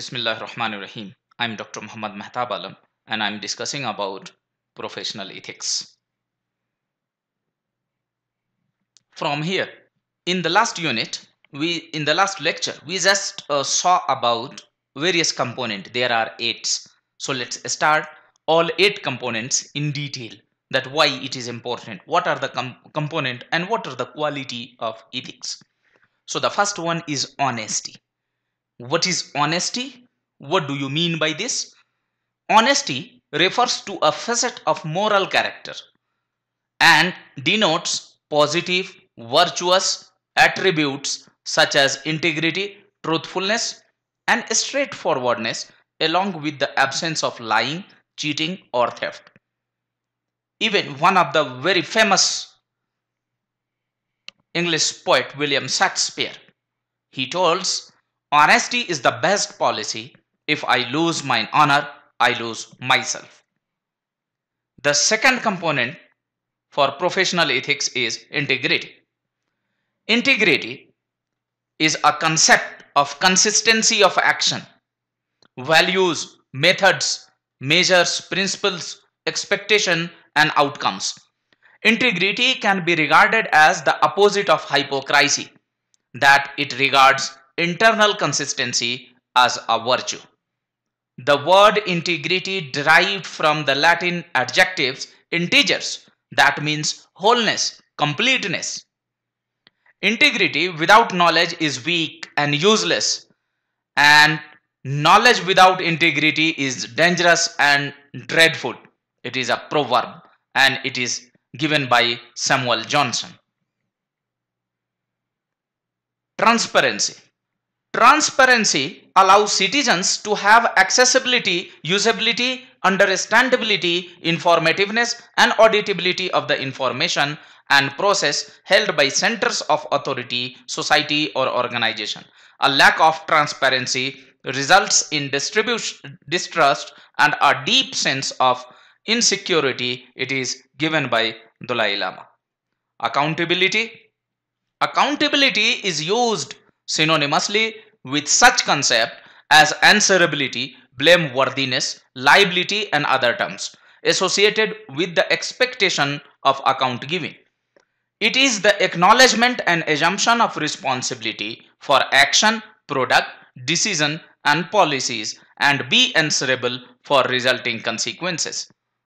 Bismillah Rahman Rahim. I'm Dr. Muhammad Mehtab Alam and I'm discussing about professional ethics. From here, in the last unit, we in the last lecture, we just uh, saw about various component. There are eight. So let's start all eight components in detail that why it is important. What are the com component and what are the quality of ethics? So the first one is honesty what is honesty? What do you mean by this? Honesty refers to a facet of moral character and denotes positive, virtuous attributes such as integrity, truthfulness, and straightforwardness along with the absence of lying, cheating, or theft. Even one of the very famous English poet William Shakespeare, he tells Honesty is the best policy. If I lose my honor, I lose myself. The second component for professional ethics is integrity. Integrity is a concept of consistency of action, values, methods, measures, principles, expectation, and outcomes. Integrity can be regarded as the opposite of hypocrisy, that it regards internal consistency as a virtue. The word integrity derived from the Latin adjectives integers, that means wholeness, completeness. Integrity without knowledge is weak and useless, and knowledge without integrity is dangerous and dreadful. It is a proverb and it is given by Samuel Johnson. Transparency. Transparency allows citizens to have accessibility, usability, understandability, informativeness and auditability of the information and process held by centers of authority, society or organization. A lack of transparency results in distrust and a deep sense of insecurity. It is given by Dalai Lama. Accountability. Accountability is used synonymously with such concept as answerability, blameworthiness, liability and other terms associated with the expectation of account giving. It is the acknowledgement and assumption of responsibility for action, product, decision and policies and be answerable for resulting consequences.